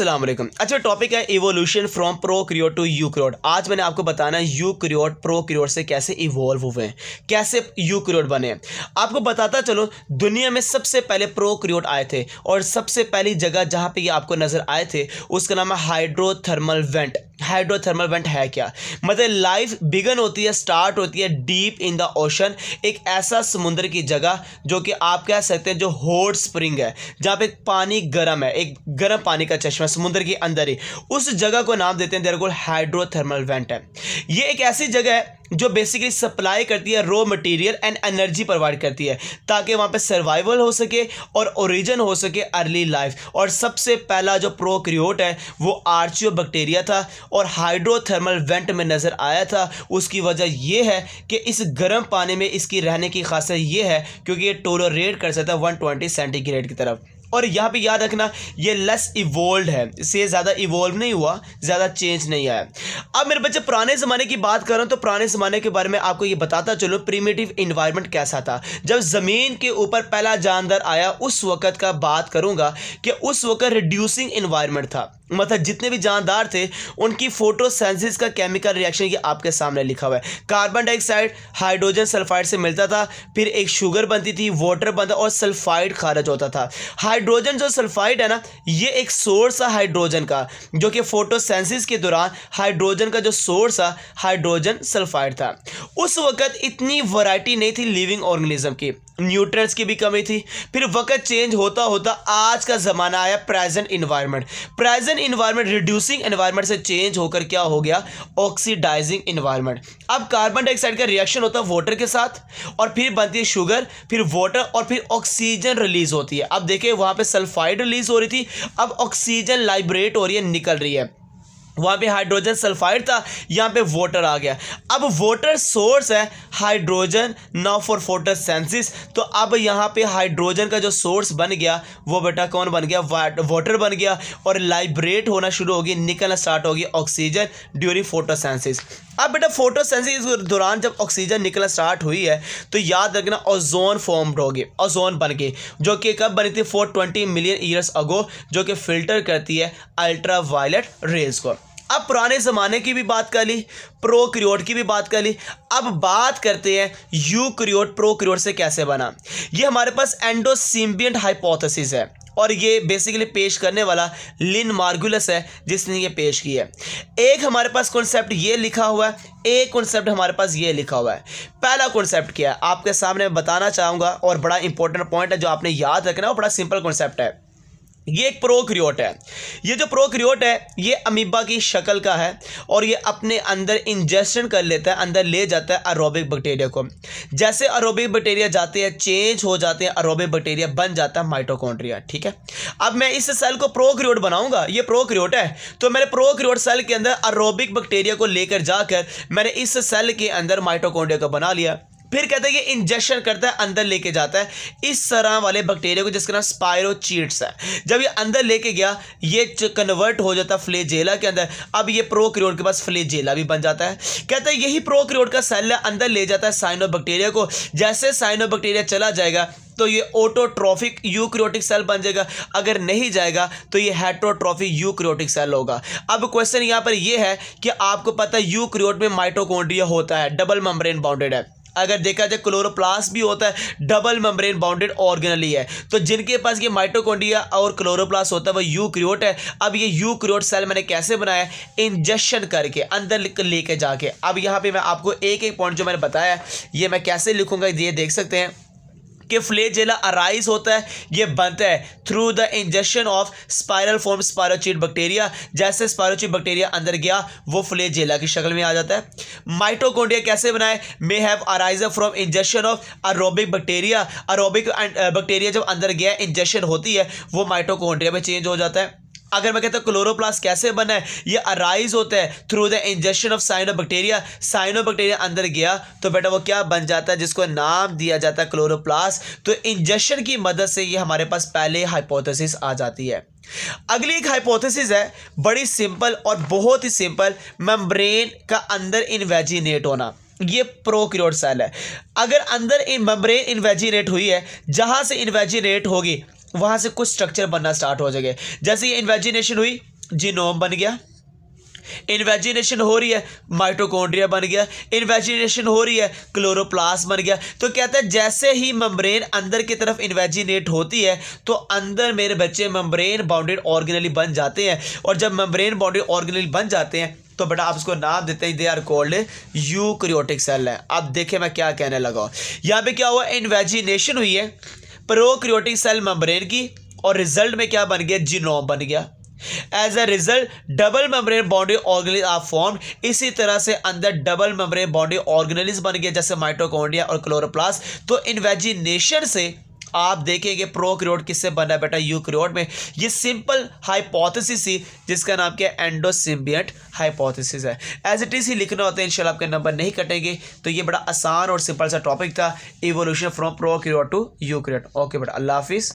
असलम अच्छा टॉपिक है evolution from prokaryote to eu eukaryote आज मैंने आपको बताना है क्रियोड प्रो क्रियोट से कैसे इवॉल्व हुए हैं कैसे यू क्रियोड बने आपको बताता चलो दुनिया में सबसे पहले प्रो क्रियोट आए थे और सबसे पहली जगह जहाँ पे ये आपको नज़र आए थे उसका नाम है हाइड्रोथर्मल वेंट हाइड्रोथर्मल वेंट है क्या मतलब लाइफ बिगन होती है स्टार्ट होती है डीप इन द ओशन एक ऐसा समुद्र की जगह जो कि आप कह सकते हैं जो हॉट स्प्रिंग है जहाँ पे पानी गर्म है एक गर्म पानी का चश्मा समुद्र के अंदर ही उस जगह को नाम देते हैं देर को हाइड्रोथर्मल वेंट है ये एक ऐसी जगह है जो बेसिकली सप्लाई करती है raw material and energy provide करती है ताकि वहाँ पे सर्वाइवल हो सके और ओरिजिन हो सके अर्ली लाइफ और सबसे पहला जो प्रोक्रियोट है वो आर्चियो बैक्टीरिया था और हाइड्रोथर्मल वेंट में नज़र आया था उसकी वजह यह है कि इस गर्म पानी में इसकी रहने की खासियत यह है क्योंकि ये टोलोरेट कर सकता है वन सेंटीग्रेड की तरफ और यहाँ पे याद रखना ये लेस इवोल्व है इससे ज़्यादा इवोल्व नहीं हुआ ज़्यादा चेंज नहीं आया अब मेरे बच्चे पुराने ज़माने की बात कर रहा हूँ तो पुराने ज़माने के बारे में आपको ये बताता चलो प्रीमेटिव इन्वायरमेंट कैसा था जब ज़मीन के ऊपर पहला जानदार आया उस वक़्त का बात करूँगा कि उस वक़्त रिड्यूसिंग इन्वायरमेंट था मतलब जितने भी जानदार थे उनकी फोटोसेंसिस का केमिकल रिएक्शन ये आपके सामने लिखा हुआ है कार्बन डाइऑक्साइड हाइड्रोजन सल्फाइड से मिलता था फिर एक शुगर बनती थी वाटर बनता और सल्फाइड खारिज होता था हाइड्रोजन जो सल्फाइड है ना ये एक सोर्स है हाइड्रोजन का जो कि फोटोसेंसिस के दौरान हाइड्रोजन का जो सोर्स है हाइड्रोजन सल्फाइड था उस वक्त इतनी वराइटी नहीं थी लिविंग ऑर्गेनिज्म की न्यूट्रंस की भी कमी थी फिर वक्त चेंज होता होता आज का ज़माना आया present environment present environment reducing environment से चेंज होकर क्या हो गया ऑक्सीडाइजिंग इन्वायरमेंट अब कार्बन डाइऑक्साइड का रिएक्शन होता है वाटर के साथ और फिर बनती है शुगर फिर वाटर और फिर ऑक्सीजन रिलीज होती है अब देखिए वहाँ पर सल्फाइड रिलीज हो रही थी अब ऑक्सीजन लाइब्रेट हो रही है निकल रही है वहाँ पे हाइड्रोजन सल्फाइड था यहाँ पे वाटर आ गया अब वाटर सोर्स है हाइड्रोजन नाउ फॉर फोटोसेंसिस तो अब यहाँ पे हाइड्रोजन का जो सोर्स बन गया वो बेटा कौन बन गया वाटर बन गया और लाइब्रेट होना शुरू होगी निकलना स्टार्ट होगी ऑक्सीजन ड्यूरिंग फोटोसेंसिस अब बेटा फोटोसेंसिस के दौरान जब ऑक्सीजन निकलना स्टार्ट हुई है तो याद रखना ओजोन फॉर्म्ड होगी ओजोन बन गई जो कि कब बनी थी four twenty million years ago जो कि फिल्टर करती है अल्ट्रा रेज को अब पुराने ज़माने की भी बात कर ली प्रो क्रियोड की भी बात कर ली अब बात करते हैं यू प्रो क्रियोट से कैसे बना ये हमारे पास एंडोसिम्बियंट हाइपोथेसिस है और ये बेसिकली पेश करने वाला लिन मार्गुलस है जिसने ये पेश की है एक हमारे पास कॉन्सेप्ट ये लिखा हुआ है एक कॉन्सेप्ट हमारे पास ये लिखा हुआ है पहला कॉन्सेप्ट क्या है आपके सामने बताना चाहूँगा और बड़ा इंपॉर्टेंट पॉइंट है जो आपने याद रखना है वो बड़ा सिंपल कॉन्सेप्ट है ये एक प्रोक्रियोट है ये जो प्रोक्रियोट है ये अमीबा की शक्ल का है और ये अपने अंदर इंजेस्टन कर लेता है अंदर ले जाता है अरोबिक बैक्टीरिया को जैसे अरोबिक बैक्टीरिया जाते हैं चेंज हो जाते हैं अरोबिक बैक्टीरिया बन जाता है माइटोकॉन्ड्रिया ठीक है अब मैं इस सेल को प्रोक्रियोट बनाऊंगा ये प्रोक्रियोट है तो मैंने प्रोक्रियोट सेल के अंदर अरोबिक बैक्टीरिया को लेकर जाकर मैंने इस सेल के अंदर माइटोकॉन्ड्रिया को बना लिया फिर कहते हैं ये इंजेक्शन करता है अंदर लेके जाता है इस तरह वाले बैक्टीरिया को जिसका नाम स्पायरोचीट्स है जब ये अंदर लेके गया ये कन्वर्ट हो जाता है फ्लेजेला के अंदर अब ये प्रोक्रियोड के पास फ्लेजेला भी बन जाता है कहता है यही प्रोक्रियोड का सेल अंदर ले जाता है साइनो बैक्टीरिया को जैसे साइनो बैक्टीरिया चला जाएगा तो ये ओटोट्रॉफिक यूक्रियोटिक सेल बन जाएगा अगर नहीं जाएगा तो ये हेटरोट्रॉफिक यूक्रियोटिक सेल होगा अब क्वेश्चन यहाँ पर यह है कि आपको पता है यूक्रियोट में माइटोकॉन्ड्रिया होता है डबल मम्ब्रेन बाउंडेड है अगर देखा जाए क्लोरोप्लास भी होता है डबल मेम्ब्रेन बाउंडेड ऑर्गेनली है तो जिनके पास ये माइटोकॉन्ड्रिया और क्लोरोप्लास होता है वो यूक्रियोट है अब ये यूक्रियोट सेल मैंने कैसे बनाया इंजेक्शन करके अंदर लेके जाके अब यहाँ पे मैं आपको एक एक पॉइंट जो मैंने बताया ये मैं कैसे लिखूंगा ये देख सकते हैं कि फ्लेजेला अराइज होता है ये बनता है through the injection of spiral form spirochete bacteria जैसे स्पायरोचिट बैक्टीरिया अंदर गया वो फ्लेजेला की शक्ल में आ जाता है माइटोकोंडिया कैसे बनाए may have arise from injection of aerobic bacteria aerobic bacteria जब अंदर गया इंजेक्शन होती है वो माइटोकोंड्रिया में चेंज हो जाता है अगर मैं कहता हूँ क्लोरोप्लास्ट कैसे बना है ये अराइज होता है through the injection of cyanobacteria cyanobacteria अंदर गया तो बेटा वो क्या बन जाता है जिसको नाम दिया जाता है क्लोरोप्लास्ट तो इंजेक्शन की मदद से ये हमारे पास पहले हाइपोथेसिस आ जाती है अगली एक हाइपोथेसिस है बड़ी सिंपल और बहुत ही सिंपल मेम्ब्रेन का अंदर इनवेजिनेट होना ये प्रोक्रियोट सेल है अगर अंदर इन मेम्ब्रेन इन्वेजिनेट हुई है जहाँ से इन्वेजिनेट होगी वहाँ से कुछ स्ट्रक्चर बनना स्टार्ट हो जाएगा जैसे ये इन्वेजिनेशन हुई जीनोम बन गया इन्वेजिनेशन हो रही है माइटोकॉन्ड्रिया बन गया इन्वेजिनेशन हो रही है क्लोरोप्लास बन गया तो कहते हैं जैसे ही मम्ब्रेन अंदर की तरफ इन्वेजिनेट होती है तो अंदर मेरे बच्चे मम्ब्रेन बाउंडेड ऑर्गेनली बन जाते हैं और जब मम्ब्रेन बाउंडेड ऑर्गेनली बन जाते हैं तो बेटा आप उसको नाम देते हैं they are called eukaryotic cell है अब देखें मैं क्या कहने लगा यहाँ पे क्या हुआ इन्वेजिनेशन हुई है प्रोक्रियोटिक सेल मेम्ब्रेन की और रिजल्ट में क्या बन गया जीनोम बन गया as a result double membrane boundary organelles are form इसी तरह से अंदर डबल मेम्ब्रेन बाउंड्री ऑर्गेनिज बन गया जैसे माइटोकॉन्ड्रिया और क्लोरोप्लास्ट तो इन्वेजिनेशन से आप देखेंगे प्रो क्रियोड किससे बना बेटा यू क्रियोड में ये सिंपल हाइपोथेसिस ही जिसका नाम क्या है एंडोसिम्बियट हाइपोथेसिस है एज इट इज ही लिखना होता है इंशाल्लाह आपके नंबर नहीं कटेंगे तो ये बड़ा आसान और सिंपल सा टॉपिक था evolution from prokaryote to eukaryote okay बेटा अल्लाह हाफिज़